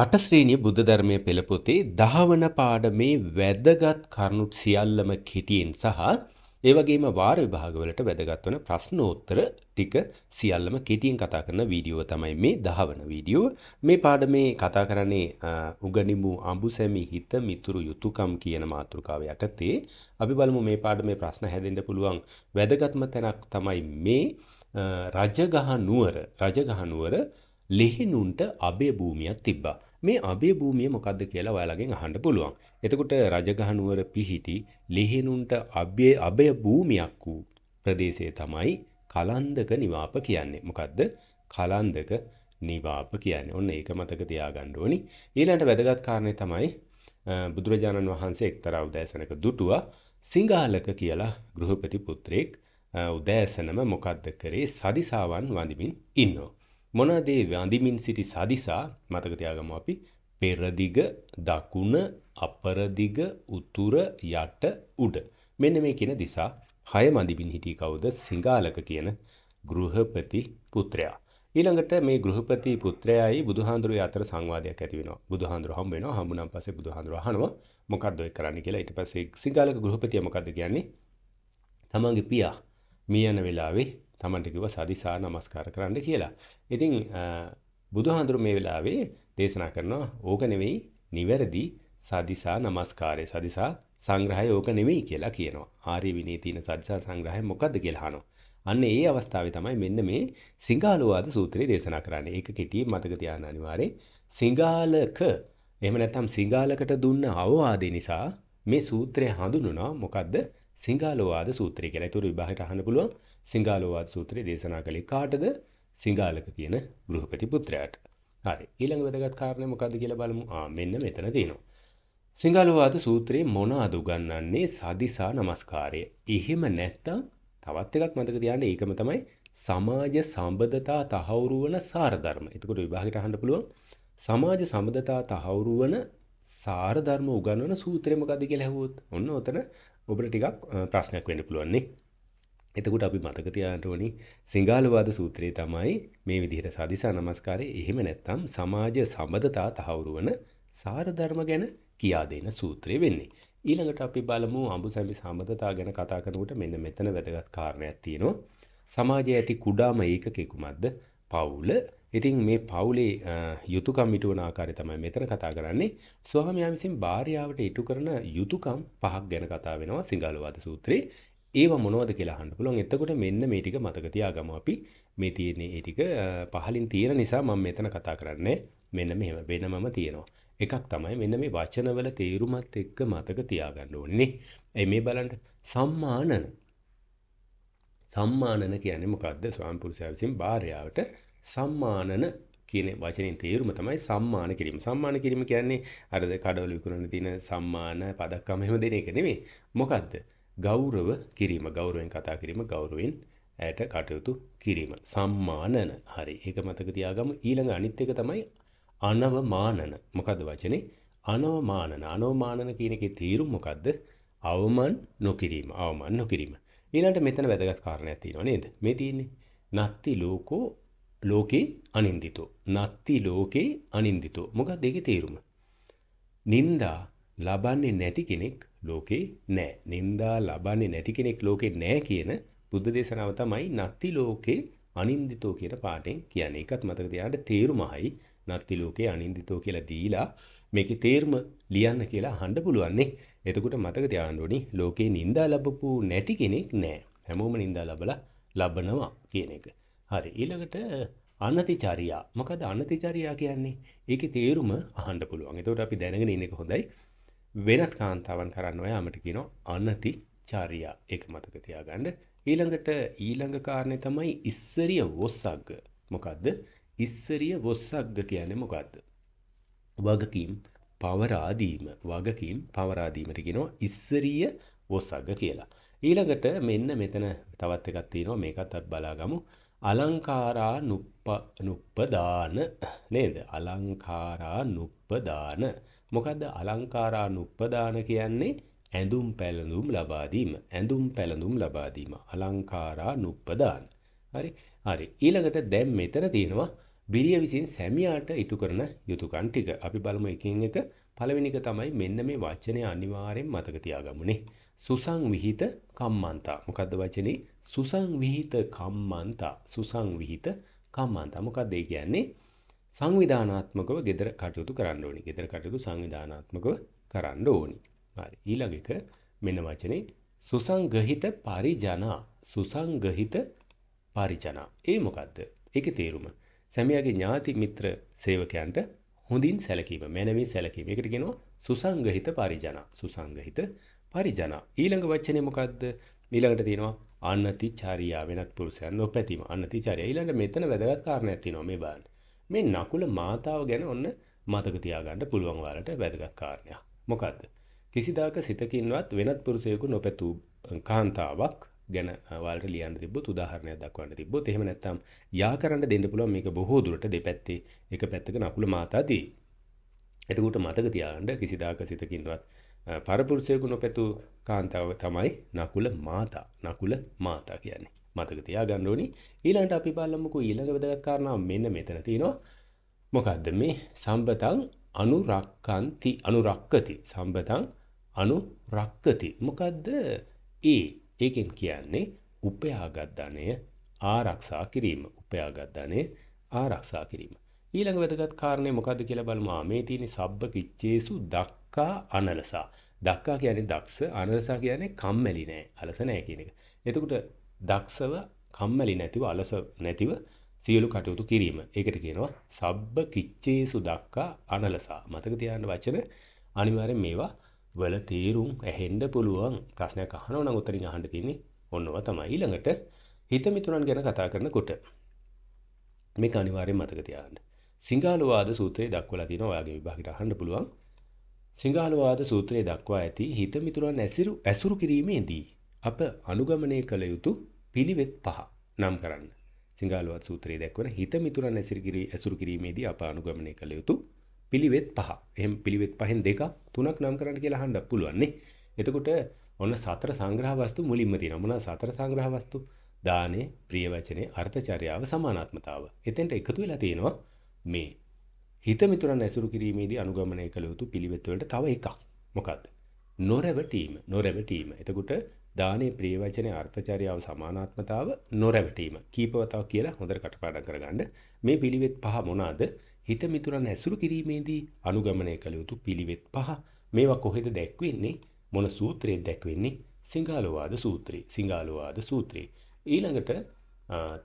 අටශ්‍රීණිය බුද්ධ ධර්මය පෙළපොතේ දහවන පාඩමේ වැදගත් කරුණු සියල්ලම කෙටියෙන් සහ ඒ වගේම වාර විභාගවලට වැදගත් වන ප්‍රශ්නෝත්තර ටික සියල්ලම කෙටියෙන් කතා කරන වීඩියෝ තමයි මේ දහවන වීඩියෝ. මේ පාඩමේ කතා කරන්නේ උගනිමු අඹුසැමි හිත මිතුරු යුතුයකම් කියන මාතෘකාව යටතේ අපි බලමු මේ පාඩමේ ප්‍රශ්න හැදෙන්න පුළුවන් වැදගත්ම තැනක් තමයි මේ රජගහ නුවර රජගහ නුවර ලෙහෙනුන්ට අබේ භූමියක් තිබ්බා. මේ අබේ භූමිය මොකද්ද කියලා ඔයාලගෙන් අහන්න පුළුවන්. එතකොට රජගහනුවර පිහිටි ලෙහෙනුන්ට අබේ අබේ භූමියක් වූ ප්‍රදේශය තමයි කලන්දක නිවාප කියන්නේ. මොකද්ද? කලන්දක නිවාප කියන්නේ. ඔන්න ඒක මතක තියාගන්න ඕනි. ඊළඟට වැදගත් කාරණේ තමයි බුදුරජාණන් වහන්සේ එක්තරා උදෑසනක දුටුවා සිංහාලක කියලා ගෘහපති පුත්‍රයෙක් උදෑසනම මොකද්ද කරේ සදිසාවන් වඳිමින් ඉන්නවා. මොනදේ වඳමින් සිටි සදිසා මතකතියාගම අපි පෙරදිග දකුණ අපරදිග උතුර යට උඩ මෙන්න මේ කියන දිසා හය මඳිමින් හිටි කවුද සිංගාලක කියන ගෘහපති පුත්‍රයා. ඊළඟට මේ ගෘහපති පුත්‍රයයි බුදුහාඳුරුවෝ අතර සංවාදයක් ඇති වෙනවා. බුදුහාඳුරුවෝ හම් වෙනවා. හම්බුනම් පස්සේ බුදුහාඳුරුවෝ අහනවා මොකක්ද ඔය කරන්න කියලා. ඊට පස්සේ සිංගාලක ගෘහපතියා මොකද්ද කියන්නේ? තමන්ගේ පියා මිය යන වෙලාවේ තමන්ට කිව්වා සදිසා නමස්කාර කරන්න කියලා. ඉතින් බුදුහාඳුරු මේ වෙලාවේ දේශනා කරනවා ඕක නෙවෙයි නිවැරදි සදිසා නමස්කාරය සදිසා සංග්‍රහය ඕක නෙවෙයි කියලා කියනවා. ආර්ය විනී තියෙන සදිසා සංග්‍රහය මොකද්ද කියලා අහනවා. අන්න ඒ අවස්ථාවේ තමයි මෙන්න මේ සිංහාලවාද සූත්‍රය දේශනා කරන්නේ. ඒක කෙටියෙන් මතක තියාගන්න අනිවාර්යෙන්. සිංහාලක එහෙම නැත්නම් සිංහාලකට දුන්න අවවාදේ නිසා මේ සූත්‍රය හඳුන්වනවා මොකද්ද? සිංහාලවාද සූත්‍රය කියලා. ඒතර විභාගයට අහන්න පුළුවන්. සිංගාලෝවාද සූත්‍රය දේශනා කළේ කාටද සිංගාලක කියන ගෘහපති පුත්‍රයාට. හරි. ඊළඟ වැදගත් කාරණේ මොකද්ද කියලා බලමු. ආ මෙන්න මෙතන තියෙනවා. සිංගාලෝවාද සූත්‍රයේ මොනවාද උගන්වන්නේ? සදිසා නමස්කාරය. එහෙම නැත්තම් තවත් එකක් මතක තියාගන්න ඒකම තමයි සමාජ සම්බදතා තහවුරු වන සාරධර්ම. එතකොට විභාගෙට අහන්න පුළුවන් සමාජ සම්බදතා තහවුරු වන සාරධර්ම උගන්වන සූත්‍රය මොකද්ද කියලා ඇහුවොත් ඔන්න ඔතන ඔබට ටිකක් ප්‍රශ්නයක් වෙන්න පුළුවන් නේ. එතකුට අපි මතකතියාටුවනි සිංගාලවාද සූත්‍රයේ තමයි මේ විදිහට සදිසා නමස්කාරය එහෙම නැත්තම් සමාජ සබඳතා තහවුරුවන සාරධර්ම ගැන කියාදෙන සූත්‍රය වෙන්නේ. ඊළඟට අපි බලමු අඹු සැමි සබඳතා ගැන කතා කරනකොට මෙන්න මෙතන වැදගත් කාරණයක් තියෙනවා. සමාජයේ ඇති කුඩාම ඒකකෙකුමක්ද පවුල. ඉතින් මේ පවුලේ යුතුයකම් ඉටුවන ආකාරය තමයි මෙතන කතා කරන්නේ. ස්වාමියා විසින් භාර්යාවට ඉටු කරන යුතුයකම් පහක් ගැන කතා වෙනවා සිංගාලවාද සූත්‍රයේ. ඒව මොනවද කියලා අහන්න පුළුවන්. එතකොට මෙන්න මේ ටික මතක තියාගමු අපි. මේ තියෙන ඒ ටික පහලින් තියෙන නිසා මම මෙතන කතා කරන්නේ මෙන්න මෙහෙම වෙනමම තියෙනවා. එකක් තමයි මෙන්න මේ වචනවල තේරුමත් එක්ක මතක තියාගන්න ඕනේ නේ. මේ බලන්න සම්මානන. සම්මානන කියන්නේ මොකද්ද? ස්වාමි පුරුෂයා විසින් භාර්යාවට සම්මානන කියන වචනෙන් තේරුම තමයි සම්මාන කිරීම. සම්මාන කිරීම කියන්නේ අර කඩවල විකුණන තියෙන සම්මාන පදක්කම එහෙම දෙන එක නෙමෙයි. මොකද්ද? ගෞරව කිරීම ගෞරුවෙන් කතා කිරීම ගෞරුවෙන් ඇයට කටයුතු කිරීම සම්මානන හරි ඒක මතක තියාගම ඊළඟ අනිත්්‍යක තමයි අනවමානන මොකද වචනේ අනවමානන අනෝමානන කියනකේ තීරුම් මොකක්ද අවමන් නොකිරීම අවමන් නොකිරීම ඊනට මෙතන වැදගස් කාරණයක් තියෙනවා නේද මේ තියන්නේ නත්ති ලෝකෝ ලෝකේ අනින්දිතෝ නත්ති ලෝකේ අනින්දිතෝ මොකක් දෙක තේරුම නින්දා ලබන්නේ නැති කෙනෙක් ලෝකේ නෑ. නින්දා ලබන්නේ නැති කෙනෙක් ලෝකේ නෑ කියන බුද්ධ දේශනාව තමයි නත්ති ලෝකේ අනින්දිතෝ කියන පාඩෙන් කියන්නේ. ඒකත් මතක තියාගන්න තේරුමයි නත්ති ලෝකේ අනින්දිතෝ කියලා දීලා මේකේ තේරුම ලියන්න කියලා අහන්න පුළුවන් නේ. එතකොට මතක තියාගන්න ඕනි ලෝකේ නින්දා ලැබපු නැති කෙනෙක් නෑ. හැමෝම නින්දා ලබලා ලබනවා කියන එක. හරි ඊළඟට අනතිචාරියා මොකද අනතිචාරියා කියන්නේ ඒකේ තේරුම අහන්න පුළුවන්. ඒකට අපි දැනගෙන ඉන්න එක හොඳයි. වෙනත් කාන්තාවන් කරන්න ඔයාමට කියනවා අනති චාරියා ඒක මතක තියාගන්න. ඊළඟට ඊළඟ කාරණේ තමයි ඉස්සරිය වොස්සග්ග. මොකද්ද? ඉස්සරිය වොස්සග්ග කියන්නේ මොකද්ද? වගකීම් පවරාදීම. වගකීම් පවරාදීමට කියනවා ඉස්සරිය වොස්සග්ග කියලා. ඊළඟට මෙන්න මෙතන තවත් එකක් තියෙනවා මේකත් අපි බලාගමු. අලංකාරා නුප්ප නුප්පදාන නේද? අලංකාරා නුප්පදාන. මොකද්ද අලංකාරානුප්පදාන කියන්නේ ඇඳුම් පැළඳුම් ලබා දීම. ඇඳුම් පැළඳුම් ලබා දීම. අලංකාරානුප්පදාන. හරි. හරි. ඊළඟට දැන් මෙතන තියෙනවා බිරිය විසින් සැමියාට ඉටු කරන යුතුයකම් ටික. අපි බලමු එකින් එක. පළවෙනි එක තමයි මෙන්න මේ වචනේ අනිවාර්යෙන් මතක තියාගමුනේ. සුසංවිහිත කම්මන්තා. මොකද්ද වචනේ? සුසංවිහිත කම්මන්තා. සුසංවිහිත කම්මන්තා. මොකද්ද ඒ කියන්නේ? සංවිධානාත්මකව ගෙදර කටයුතු කරන්න ඕනි. ගෙදර කටයුතු සංවිධානාත්මකව කරන්න ඕනි. හරි. ඊළඟ එක මෙන්න වචනේ සුසංගහිත පරිජනා. සුසංගහිත පරිජනා. ඒ මොකද්ද? ඒකේ තේරුම. සැමියාගේ ඥාති මිත්‍ර සේවකයන්ට හොඳින් සැලකීම, මැනවින් සැලකීම. ඒකට කියනවා සුසංගහිත පරිජනා. සුසංගහිත පරිජනා. ඊළඟ වචනේ මොකද්ද? ඊළඟට තියෙනවා අනතිචාරියා වෙනත් පුරුෂයන් නොපැතීම. අනතිචාරියා. ඊළඟ මෙතන වැදගත් කාරණයක් තියෙනවා මේ බලන්න. මේ නකුල මාතාව ගැන ඔන්න මතක තියාගන්න පුළුවන් වාලට වැදගත් කාරණයක්. මොකද්ද? කිසිදාක සිතකින්වත් වෙනත් පුරුෂයෙකු නොපැතූ කාන්තාවක් ගැන වාලට ලියන්න තිබ්බොත් උදාහරණයක් දක්වන්න තිබ්බොත් එහෙම නැත්නම් යා කරන්න දෙන්න පුළුවන් මේක බොහෝ දුරට දෙපැත්තේ එක පැත්තක නකුල මාතාදී. එතකොට මතක තියාගන්න කිසිදාක සිතකින්වත් පරපුරුෂයෙකු නොපැතූ කාන්තාව තමයි නකුල මාතා. නකුල මාතා කියන්නේ. මතක තියාගන්න ඕනි ඊළඟට අපි බලමුකෝ ඊළඟ වැදගත් කාරණාව මෙන්න මෙතන තියෙනවා මොකද්ද මේ සම්බතං අනුරක්කන්ති අනුරක්කති සම්බතං අනුරක්කති මොකද්ද ඒ ඒකෙන් කියන්නේ උපයාගත් ධනය ආරක්ෂා කිරීම උපයාගත් ධනය ආරක්ෂා කිරීම ඊළඟ වැදගත් කාරණය මොකද්ද කියලා බලමු මේ තියෙන සබ්බ කිච්චේසු දක්කා අනලසා දක්කා කියන්නේ දක්ෂ අනලසා කියන්නේ කම්මැලි නෑ අලස නෑ කියන එක එතකොට දක්ෂව කම්මැලි නැතිව අලස නැතිව සියලු කටයුතු කිරීම. ඒකට කියනවා සබ්බ කිච්චේසු දක්කා අනලසා. මතක තියාගන්න වචන අනිවාර්යෙන් මේවා වල තේරුම් ඇහෙන්න පුළුවන්. ප්‍රශ්නයක් අහනව නම් උත්තරින් අහන්න තියෙන්නේ ඔන්නව තමයි. ඊළඟට හිත මිතුරන් ගැන කතා කරනකොට මේක අනිවාර්යෙන් මතක තියාගන්න. සිංහලවාද සූත්‍රයේ දක්වලා තියෙනවා ඔයාගේ විභාගෙට අහන්න පුළුවන්. සිංහලවාද සූත්‍රයේ දක්වා ඇති හිත මිතුරන් ඇසුරු ඇසුරු කිරීමේදී අප අනුගමනය කළ යුතු පිළිවෙත් පහ නම් කරන්න. සිංහලවත් සූත්‍රයේ දක්වන හිත මිතුරන් ඇසිරගිරි ඇසුරු කිරීමේදී අප අනුගමනය කළ යුතු පිළිවෙත් පහ. එහෙම පිළිවෙත් පහෙන් දෙකක් තුනක් නම් කරන්න කියලා අහන්න පුළුවන් නේ. එතකොට ඔන්න සතර සංග්‍රහ වස්තු මුලින්ම තියෙනවා. මොනවා සතර සංග්‍රහ වස්තු? දානේ, ප්‍රිය වචනේ, අර්ථචර්යාව, සමානාත්මතාව. එතෙන්ට එකතු වෙලා තියෙනවා මේ හිත මිතුරන් ඇසුරු කිරීමේදී අනුගමනය කළ යුතු පිළිවෙත් වලට තව එකක්. මොකක්ද? නොරැවටීම නොරැවටීම. එතකොට දානේ ප්‍රිය වචනේ අර්ථචාරියාව සමානාත්මතාව නොරැවටීම. කීපවතාව කියලා හොඳට කටපාඩම් කරගන්න. මේ පිළිවෙත් පහ මොනවාද? හිත මිතුරන් ඇසුරු කිරීමේදී අනුගමනය කළ යුතු පිළිවෙත් පහ. මේවා කොහෙද දැක්වෙන්නේ? මොන සූත්‍රයේ දැක්වෙන්නේ? සිංහාලවාද සූත්‍රය. සිංහාලවාද සූත්‍රය. ඊළඟට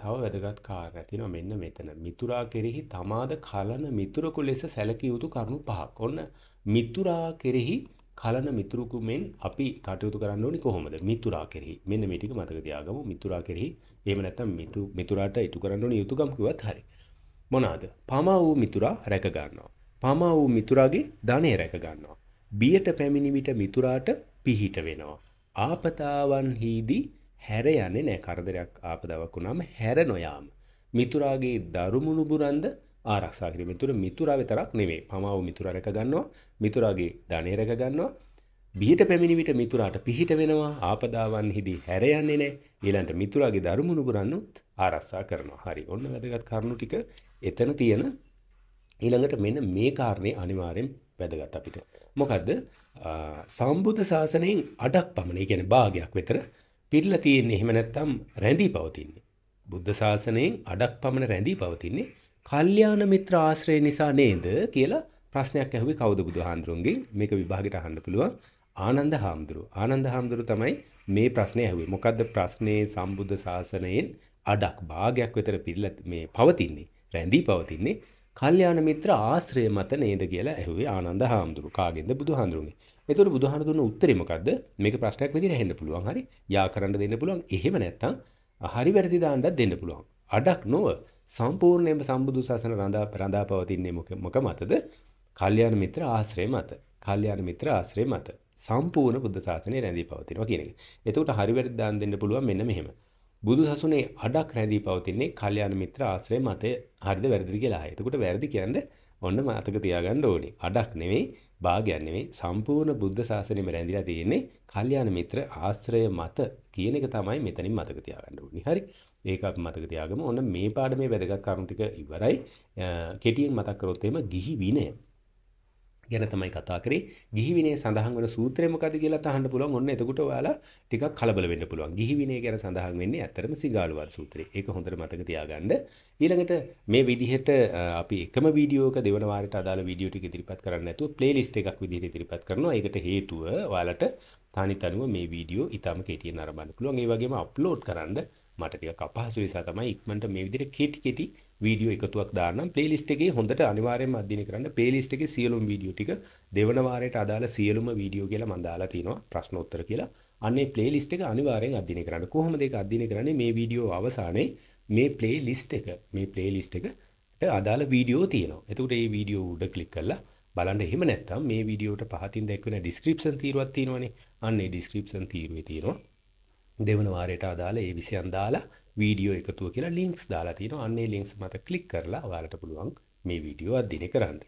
තව වැදගත් කාරණා තියෙනවා මෙන්න මෙතන. මිතුරා කෙරෙහි තමාද කලන මිතුරකු ලෙස සැලකිය යුතු කරුණු පහක්. ඔන්න මිතුරා කෙරෙහි කලන මිතුරුකු මෙන් අපි කටයුතු කරන්න ඕනි කොහොමද මිතුරා කෙරෙහි මෙන්න මේ ටික මතක තියාගමු මිතුරා කෙරෙහි එහෙම නැත්නම් මිතු මිතුරාට ඉටු කරන්න ඕනි යුතුයකම් කිව්වත් හරි මොනවාද පමා වූ මිතුරා රැක ගන්නවා පමා වූ මිතුරාගේ ධනය රැක ගන්නවා බියට පැමිණි විට මිතුරාට පිහිට වෙනවා ආපතාවන්හිදී හැර යන්නේ නැහැ කරදරයක් ආපදාවක් වුණාම හැර නොයාම මිතුරාගේ දරුමුණු බුරන්ද ආරක්ෂා කිරීම තුළ මිතුරා විතරක් නෙවෙයි. පමාව මිතුරා රැක ගන්නවා, මිතුරාගේ ධනය රැක ගන්නවා. බිහිට පැමිණි විට මිතුරාට පිහිට වෙනවා. ආපදාවන්හිදී හැර යන්නේ නැහැ. ඊළඟට මිතුරාගේ දරුමුණු ගුරන්නුත් ආරක්ෂා කරනවා. හරි. ඔන්න වැදගත් කරුණු ටික එතන තියෙන ඊළඟට මෙන්න මේ කාරණේ අනිවාර්යෙන් වැදගත් අපිට. මොකද්ද? සම්බුද්ධ ශාසනයෙන් අඩක් පමණ, ඒ කියන්නේ භාගයක් විතර පිරලා තියෙන්නේ. එහෙම නැත්නම් රැඳී පවතින්නේ. බුද්ධ ශාසනයෙන් අඩක් පමණ රැඳී පවතින්නේ කල්්‍යාන මිත්‍ර ආශ්‍රය නිසා නේද කියලා ප්‍රශ්නයක් ඇහුවේ කවුද බුදුහාඳුරුන්ගෙන් මේක විභාගෙට අහන්න පුළුවන් ආනන්ද හාමුදුරුව. ආනන්ද හාමුදුරුව තමයි මේ ප්‍රශ්නේ ඇහුවේ. මොකද්ද ප්‍රශ්නේ සම්බුද්ධ ශාසනයෙන් අඩක් භාගයක් විතර පිළිලා මේ පවතින්නේ. රැඳී පවතින්නේ කල්යාණ මිත්‍ර ආශ්‍රය මත නේද කියලා ඇහුවේ ආනන්ද හාමුදුරුව. කාගෙන්ද බුදුහාඳුරුනේ. එතකොට බුදුහාඳුරුන උත්තරේ මොකද්ද? මේක ප්‍රශ්නයක් විදිහට ඇහෙන්න පුළුවන්. හරි. යා කරන්න දෙන්න පුළුවන්. එහෙම නැත්නම් හරි වැරදි දාන්නත් දෙන්න පුළුවන්. අඩක් නොව සම්පූර්ණයෙන්ම සම්බුදු සසන රඳා රඳා පවතින්නේ මොක මතද? කල්යාණ මිත්‍ර ආශ්‍රය මත. කල්යාණ මිත්‍ර ආශ්‍රය මත. සම්පූර්ණ බුද්ධ ශාසනය රැඳී පවතිනවා කියන එක. එතකොට හරි වැරදි දාන් දෙන්න පුළුවන් මෙන්න මෙහෙම. බුදු සසුනේ අඩක් රැඳී පවතින්නේ කල්යාණ මිත්‍ර ආශ්‍රය මතය. හරිද වැරදිද කියලා. එතකොට වැරදි කියන්නේ ඔන්න මතක තියාගන්න ඕනේ. අඩක් නෙමෙයි, භාගයක් නෙමෙයි. සම්පූර්ණ බුද්ධ ශාසනයම රැඳිලා තියෙන්නේ කල්යාණ මිත්‍ර ආශ්‍රය මත කියන එක තමයි මෙතනින් මතක තියාගන්න ඕනේ. හරි. ඒක අපි මතක තියාගමු. ඔන්න මේ පාඩමේ වැදගත් කරුණු ටික ඉවරයි. කෙටියෙන් මතක් කරොත් එහෙම ගිහි විනය ගැන තමයි කතා කරේ. ගිහි විනය සඳහන් වෙන සූත්‍රය මොකද්ද කියලා අහන්න පුළුවන්. ඔන්න එතකොට ඔයාලා ටිකක් කලබල වෙන්න පුළුවන්. ගිහි විනය ගැන සඳහන් වෙන්නේ ඇත්තටම සිගාලුවල් සූත්‍රය. ඒක හොඳට මතක තියාගන්න. ඊළඟට මේ විදිහට අපි එකම වීඩියෝ එක දෙවන වාරයට අදාළ වීඩියෝ ටික ඉදිරිපත් කරන්න නැතුව ප්ලේලිස්ට් එකක් විදිහට ඉදිරිපත් කරනවා. ඒකට හේතුව ඔයාලට තනි තනිව මේ වීඩියෝ ඊටම කෙටියෙන් අරඹන්න පුළුවන්. ඒ වගේම අප්ලෝඩ් කරන්න මට ටිකක් අපහසු නිසා තමයි ඉක්මනට මේ විදිහට කෙටි කෙටි වීඩියෝ එකතුවක් දාන්නම් ප්ලේලිස්ට් එකේ හොඳට අනිවාර්යයෙන්ම අධ්‍යයනය කරන්න ප්ලේලිස්ට් එකේ සියලුම වීඩියෝ ටික දෙවන වාරයට අදාළ සියලුම වීඩියෝ කියලා මම දාලා තිනවා ප්‍රශ්න උත්තර කියලා අන්නේ ප්ලේලිස්ට් එක අනිවාර්යෙන් අධ්‍යයනය කරන්න කොහොමද ඒක අධ්‍යයනය කරන්නේ මේ වීඩියෝ අවසානයේ මේ ප්ලේලිස්ට් එක මේ ප්ලේලිස්ට් එක අදාළ වීඩියෝ තියෙනවා එතකොට මේ වීඩියෝ උඩ ක්ලික් කරලා බලන්න එහෙම නැත්නම් මේ වීඩියෝට පහතින් දැක්වෙන ඩිස්ක්‍රිප්ෂන් තීරුවක් තියෙනවනේ අන්න ඒ ඩිස්ක්‍රිප්ෂන් තීරුවේ තියෙනවා දෙවන වාරයට අදාළ ඒ විෂයන් දාලා වීඩියෝ එකතුව කියලා ලින්ක්ස් දාලා තියෙනවා. අන්න ඒ ලින්ක්ස් මත ක්ලික් කරලා ඔයාලට පුළුවන් මේ වීඩියෝ අධ්‍යයනය කරන්න.